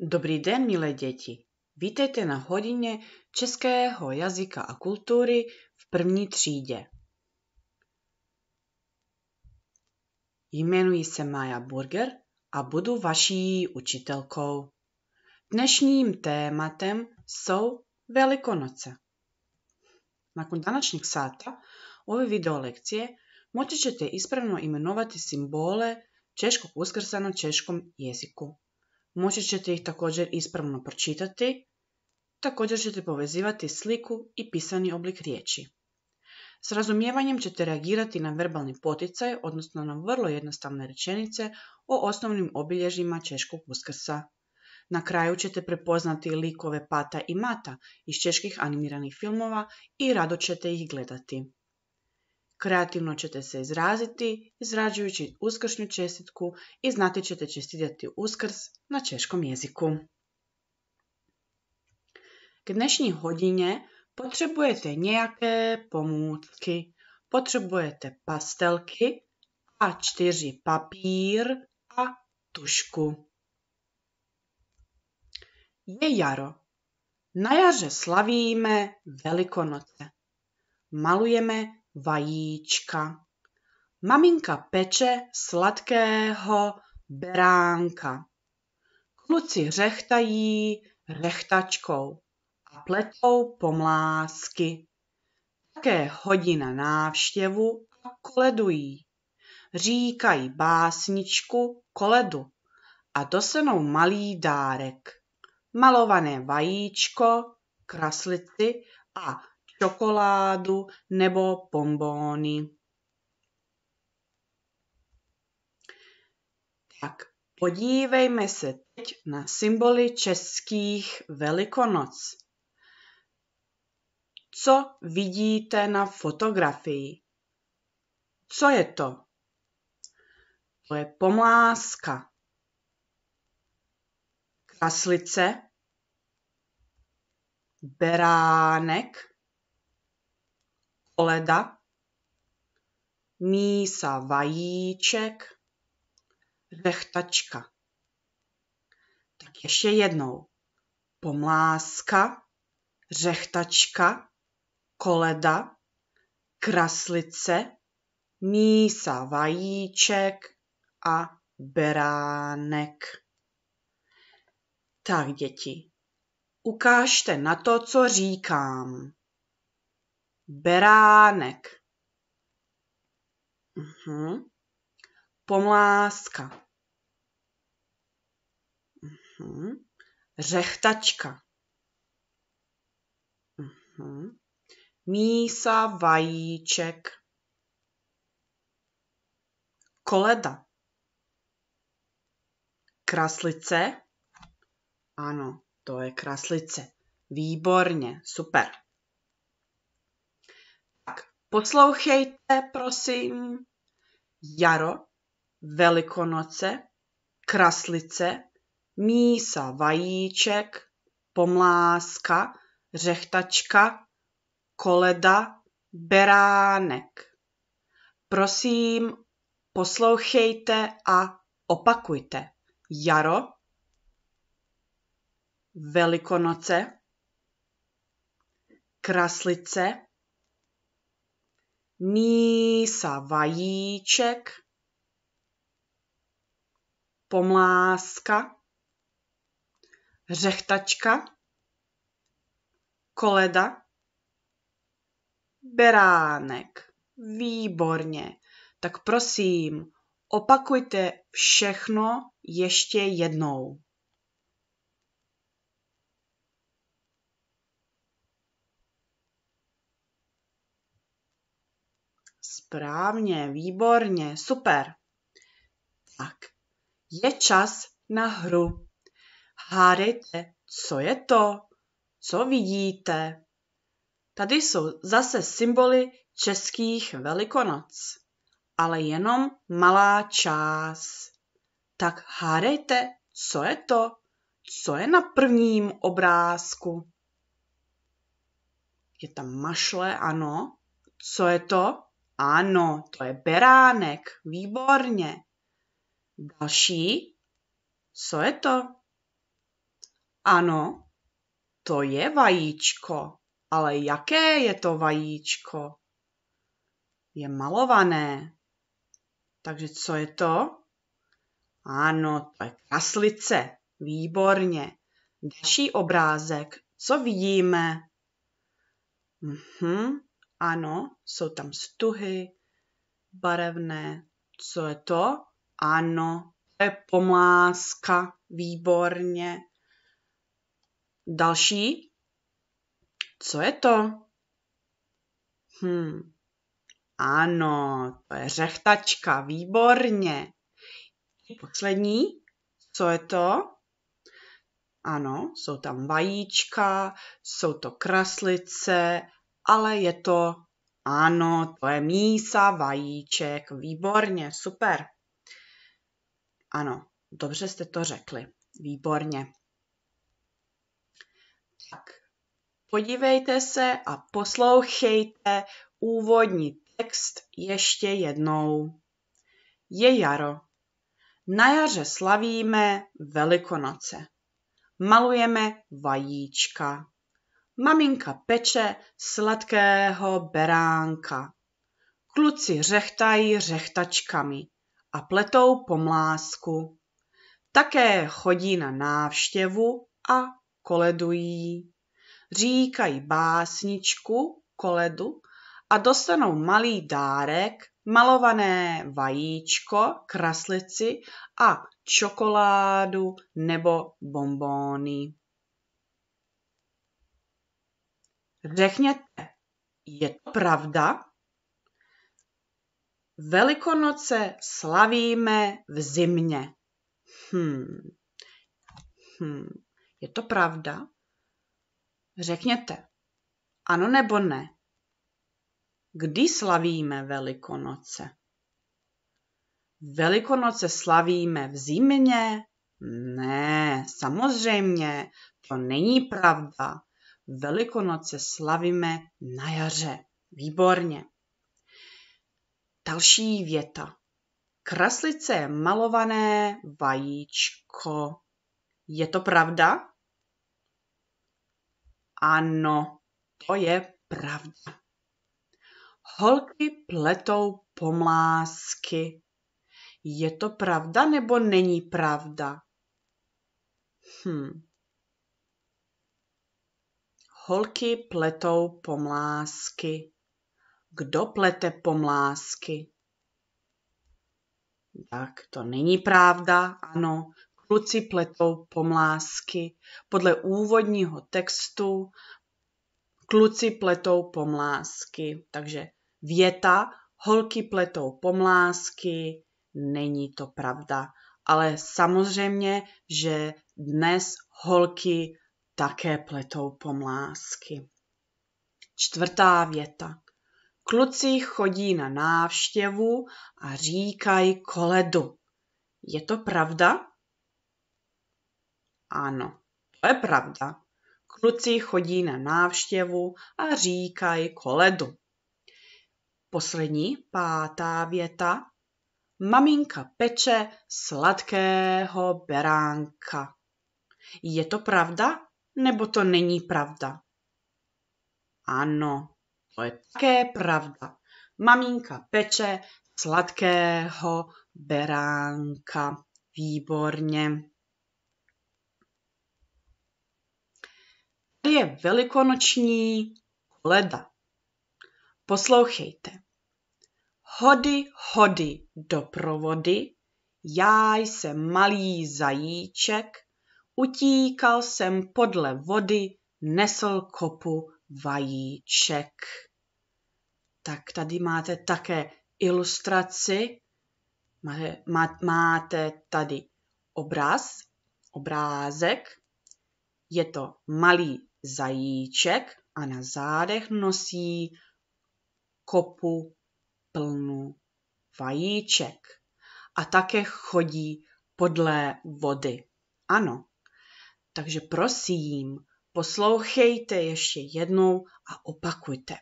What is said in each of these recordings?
Dobrý den, milé děti! Vítejte na hodině českého jazyka a kultury v první třídě. Jmenuji se Maja Burger a budu vaší učitelkou. Dnešním tématem jsou Velikonoce. Na današnjeg sáta ove video lekcije moći ćete ispravno imenovati simbole Češkog uskrsa na češkom jeziku. moći ćete ih također ispravno pročitati, također ćete povezivati sliku i pisani oblik riječi. S razumijevanjem ćete reagirati na verbalni poticaj, odnosno na vrlo jednostavne rečenice o osnovnim obilježjima Češkog uskrsa. Na kraju ćete prepoznati likove Pata i Mata iz čeških animiranih filmova i rado ćete ih gledati. Kreativno ćete se izraziti izrađujući uskršnju čestitku i znati ćete čestitati uskrs na češkom jeziku. dnešnji hodinje potrebujete nějaké pomůcky. Potřebujete pastelky, A4 papír a tušku. Je jaro. Na jaře slavíme Velikonoce. Malujeme vajíčka. Maminka peče sladkého beránka. Kluci řechtají rechtačkou a pletou pomlásky. Také hodí na návštěvu a koledují. Říkají básničku koledu a dosenou malý dárek. Malované vajíčko, kraslici a čokoládu nebo bombóny. Tak podívejme se teď na symboly českých velikonoc. Co vidíte na fotografii? Co je to? To je pomláska. Kraslice. Beránek oleda, mísa vajíček, rechtačka. Tak ještě jednou. Pomláska, řechtačka, koleda, kraslice, mísa vajíček a beránek. Tak děti, ukážte na to, co říkám beránek, uh-huh. pomláska, uh-huh. Mhm. řechtačka, uh-huh. Mhm. mísa vajíček, koleda, kraslice, ano, to je kraslice. Výborně, super. Poslouchejte, prosím, jaro, velikonoce, kraslice, mísa vajíček, pomláska, řechtačka, koleda, beránek. Prosím, poslouchejte a opakujte. Jaro, velikonoce, kraslice, mísa vajíček, pomláska, řechtačka, koleda, beránek. Výborně. Tak prosím, opakujte všechno ještě jednou. Správně, výborně, super. Tak, je čas na hru. Hádejte, co je to, co vidíte. Tady jsou zase symboly českých velikonoc, ale jenom malá část. Tak hádejte, co je to, co je na prvním obrázku. Je tam mašle, ano. Co je to? Ano, to je beránek, výborně. Další, co je to? Ano, to je vajíčko, ale jaké je to vajíčko? Je malované. Takže co je to? Ano, to je kraslice. Výborně. Další obrázek. Co vidíme? Mhm, ano, jsou tam stuhy, barevné. Co je to? Ano, to je pomláska, výborně. Další. Co je to? Hm. Ano, to je řechtačka, výborně. Poslední. Co je to? Ano, jsou tam vajíčka, jsou to kraslice, ale je to, ano, to je mísa, vajíček, výborně, super. Ano, dobře jste to řekli, výborně. Tak, podívejte se a poslouchejte úvodní text ještě jednou. Je jaro. Na jaře slavíme Velikonoce. Malujeme vajíčka. Maminka peče sladkého beránka. Kluci řechtají řechtačkami a pletou pomlásku. Také chodí na návštěvu a koledují. Říkají básničku, koledu a dostanou malý dárek, malované vajíčko, kraslici a čokoládu nebo bombóny. Řekněte, je to pravda? Velikonoce slavíme v zimě. Hmm. Hmm. Je to pravda? Řekněte, ano nebo ne? Kdy slavíme Velikonoce? Velikonoce slavíme v zimě? Ne, samozřejmě, to není pravda. Velikonoce slavíme na jaře. Výborně. Další věta. Kraslice je malované vajíčko. Je to pravda? Ano, to je pravda. Holky pletou pomlásky. Je to pravda nebo není pravda? Hm, Holky pletou pomlásky. Kdo plete pomlásky? Tak to není pravda, ano, kluci pletou pomlásky. Podle úvodního textu kluci pletou pomlásky. Takže věta holky pletou pomlásky není to pravda. Ale samozřejmě, že dnes holky také pletou pomlásky. Čtvrtá věta. Kluci chodí na návštěvu a říkají koledu. Je to pravda? Ano, to je pravda. Kluci chodí na návštěvu a říkají koledu. Poslední, pátá věta. Maminka peče sladkého beránka. Je to pravda? nebo to není pravda. Ano, to je také pravda. Maminka peče sladkého beránka. Výborně. Tady je velikonoční koleda. Poslouchejte. Hody, hody do provody, já jsem malý zajíček, Utíkal jsem podle vody, nesl kopu vajíček. Tak tady máte také ilustraci. Máte, tady obraz, obrázek. Je to malý zajíček a na zádech nosí kopu plnu vajíček. A také chodí podle vody. Ano, takže prosím, poslouchejte ještě jednou a opakujte.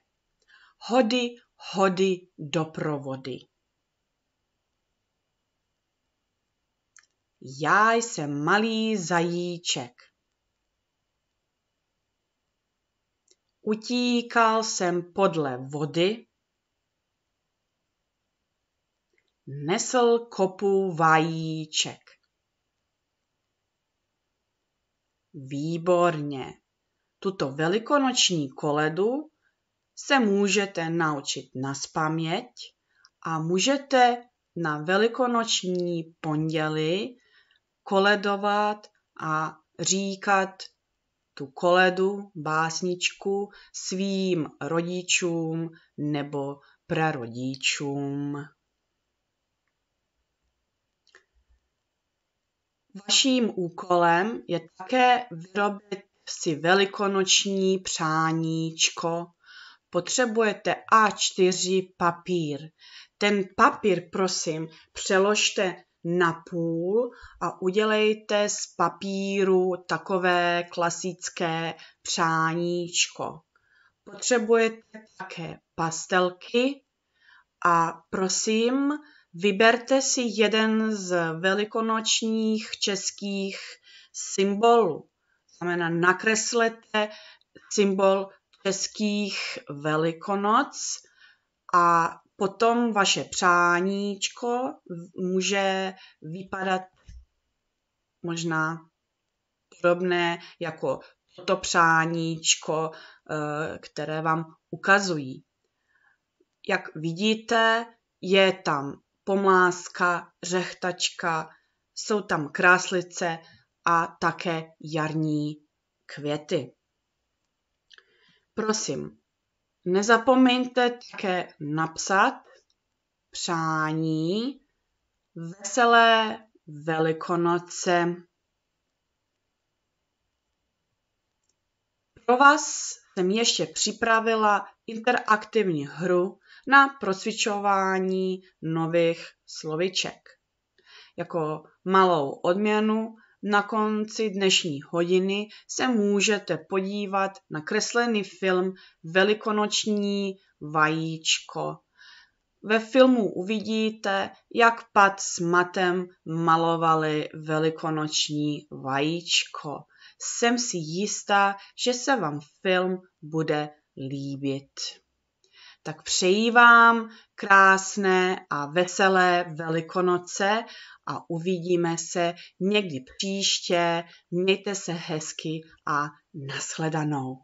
Hody, hody, doprovody. Já jsem malý zajíček. Utíkal jsem podle vody. Nesl kopu vajíček. Výborně. Tuto velikonoční koledu se můžete naučit na spaměť a můžete na velikonoční pondělí koledovat a říkat tu koledu, básničku svým rodičům nebo prarodičům. Vaším úkolem je také vyrobit si velikonoční přáníčko. Potřebujete A4 papír. Ten papír, prosím, přeložte na půl a udělejte z papíru takové klasické přáníčko. Potřebujete také pastelky a prosím, Vyberte si jeden z velikonočních českých symbolů. Znamená, nakreslete symbol českých velikonoc a potom vaše přáníčko může vypadat možná podobné jako toto přáníčko, eh, které vám ukazují. Jak vidíte, je tam pomláska, řechtačka, jsou tam kráslice a také jarní květy. Prosím, nezapomeňte také napsat přání veselé Velikonoce. Pro vás jsem ještě připravila interaktivní hru na procvičování nových sloviček. Jako malou odměnu na konci dnešní hodiny se můžete podívat na kreslený film Velikonoční vajíčko. Ve filmu uvidíte, jak Pat s Matem malovali velikonoční vajíčko. Jsem si jistá, že se vám film bude líbit tak přeji vám krásné a veselé Velikonoce a uvidíme se někdy příště. Mějte se hezky a nashledanou.